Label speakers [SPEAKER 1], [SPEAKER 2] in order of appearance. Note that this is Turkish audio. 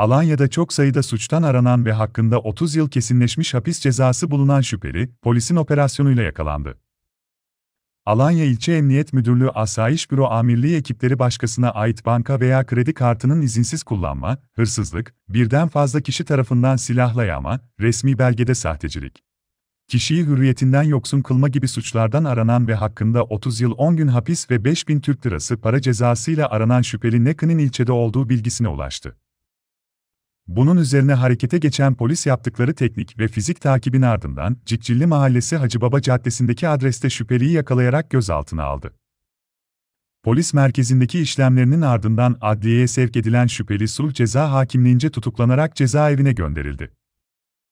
[SPEAKER 1] Alanya'da çok sayıda suçtan aranan ve hakkında 30 yıl kesinleşmiş hapis cezası bulunan şüpheli, polisin operasyonuyla yakalandı. Alanya İlçe Emniyet Müdürlüğü Asayiş Büro Amirliği ekipleri başkasına ait banka veya kredi kartının izinsiz kullanma, hırsızlık, birden fazla kişi tarafından silahla yağma, resmi belgede sahtecilik, kişiyi hürriyetinden yoksun kılma gibi suçlardan aranan ve hakkında 30 yıl 10 gün hapis ve 5000 Türk lirası para cezasıyla aranan şüpheli Nekin'in ilçede olduğu bilgisine ulaştı. Bunun üzerine harekete geçen polis yaptıkları teknik ve fizik takibin ardından Cikcilli Mahallesi Hacı Baba Caddesi'ndeki adreste şüpheliyi yakalayarak gözaltına aldı. Polis merkezindeki işlemlerinin ardından adliyeye sevk edilen şüpheli sulh ceza hakimliğince tutuklanarak cezaevine gönderildi.